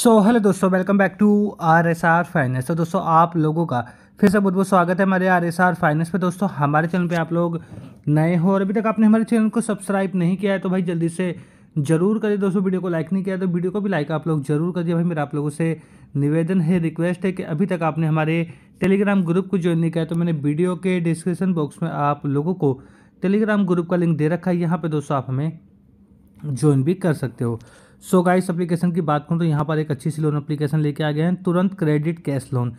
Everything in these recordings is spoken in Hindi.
सो हेलो दोस्तों welcome back to R S R finance तो दोस्तों आप लोगों का फिर से बहुत बहुत स्वागत है हमारे आर एस आर फाइनेंस पे दोस्तों हमारे चैनल पे आप लोग नए हो और अभी तक आपने हमारे चैनल को सब्सक्राइब नहीं किया है तो भाई जल्दी से जरूर करिए दोस्तों वीडियो को लाइक नहीं किया तो वीडियो को भी लाइक आप लोग जरूर करिए भाई मेरा आप लोगों से निवेदन है रिक्वेस्ट है कि अभी तक आपने हमारे टेलीग्राम ग्रुप को ज्वाइन नहीं किया तो मैंने वीडियो के डिस्क्रिप्शन बॉक्स में आप लोगों को टेलीग्राम ग्रुप का लिंक दे रखा है यहाँ पर दोस्तों आप हमें ज्वाइन भी कर सकते हो सो गाइस एप्लीकेशन की बात करूँ तो यहाँ पर एक अच्छी सी लोन एप्लीकेशन लेके आ गए हैं तुरंत क्रेडिट कैश लोन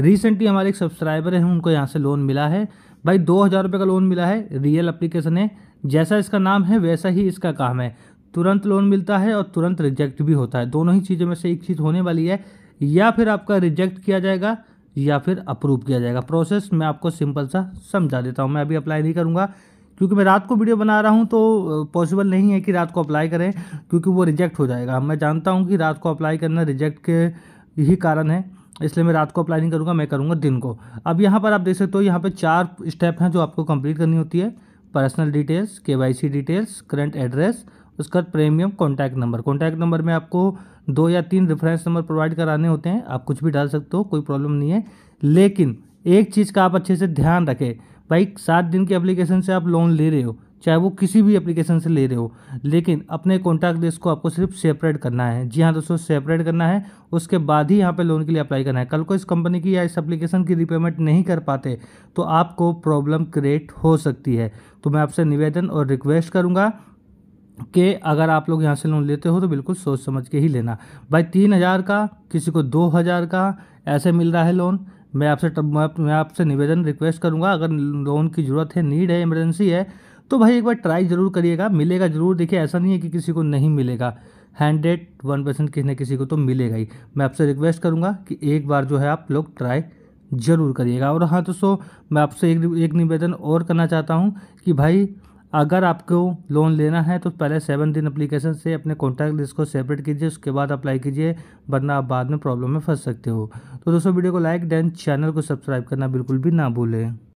रिसेंटली हमारे एक सब्सक्राइबर हैं उनको यहाँ से लोन मिला है भाई दो हज़ार रुपये का लोन मिला है रियल एप्लीकेशन है जैसा इसका नाम है वैसा ही इसका काम है तुरंत लोन मिलता है और तुरंत रिजेक्ट भी होता है दोनों ही चीज़ों में से एक चीज़ होने वाली है या फिर आपका रिजेक्ट किया जाएगा या फिर अप्रूव किया जाएगा प्रोसेस मैं आपको सिंपल सा समझा देता हूँ मैं अभी अप्लाई नहीं करूँगा क्योंकि मैं रात को वीडियो बना रहा हूँ तो पॉसिबल नहीं है कि रात को अप्लाई करें क्योंकि वो रिजेक्ट हो जाएगा मैं जानता हूँ कि रात को अप्लाई करना रिजेक्ट के ही कारण है इसलिए मैं रात को अप्लाई नहीं करूँगा मैं करूँगा दिन को अब यहाँ पर आप देख सकते हो यहाँ पर चार स्टेप हैं जो आपको कंप्लीट करनी होती है पर्सनल डिटेल्स के डिटेल्स करंट एड्रेस उसका premium contact number contact number में आपको दो या तीन रेफरेंस नंबर प्रोवाइड कराने होते हैं आप कुछ भी डाल सकते हो कोई प्रॉब्लम नहीं है लेकिन एक चीज़ का आप अच्छे से ध्यान रखें भाई सात दिन के एप्लीकेशन से आप लोन ले रहे हो चाहे वो किसी भी एप्लीकेशन से ले रहे हो लेकिन अपने कॉन्टैक्ट लिस्ट को आपको सिर्फ सेपरेट करना है जी हाँ दोस्तों सेपरेट करना है उसके बाद ही यहाँ पे लोन के लिए अप्लाई करना है कल को इस कंपनी की या इस एप्लीकेशन की रिपेमेंट नहीं कर पाते तो आपको प्रॉब्लम क्रिएट हो सकती है तो मैं आपसे निवेदन और रिक्वेस्ट करूँगा कि अगर आप लोग यहाँ से लोन लेते हो तो बिल्कुल सोच समझ के ही लेना भाई तीन हज़ार का किसी को दो हज़ार का ऐसे मिल रहा है लोन मैं आपसे मैं आपसे निवेदन रिक्वेस्ट करूँगा अगर लोन की ज़रूरत है नीड है इमरजेंसी है तो भाई एक बार ट्राई ज़रूर करिएगा मिलेगा ज़रूर देखिए ऐसा नहीं है कि किसी को नहीं मिलेगा हंड्रेड वन परसेंट किसी न किसी को तो मिलेगा ही मैं आपसे रिक्वेस्ट करूँगा कि एक बार जो है आप लोग ट्राई ज़रूर करिएगा और हाँ तो सो मैं आपसे एक एक निवेदन और करना चाहता हूँ कि भाई अगर आपको लोन लेना है तो पहले सेवन दिन अप्लीकेशन से अपने कॉन्टैक्ट लिस्ट को सेपरेट कीजिए उसके बाद अप्लाई कीजिए वरना आप बाद में प्रॉब्लम में फंस सकते हो तो दोस्तों वीडियो को लाइक डैन चैनल को सब्सक्राइब करना बिल्कुल भी ना भूलें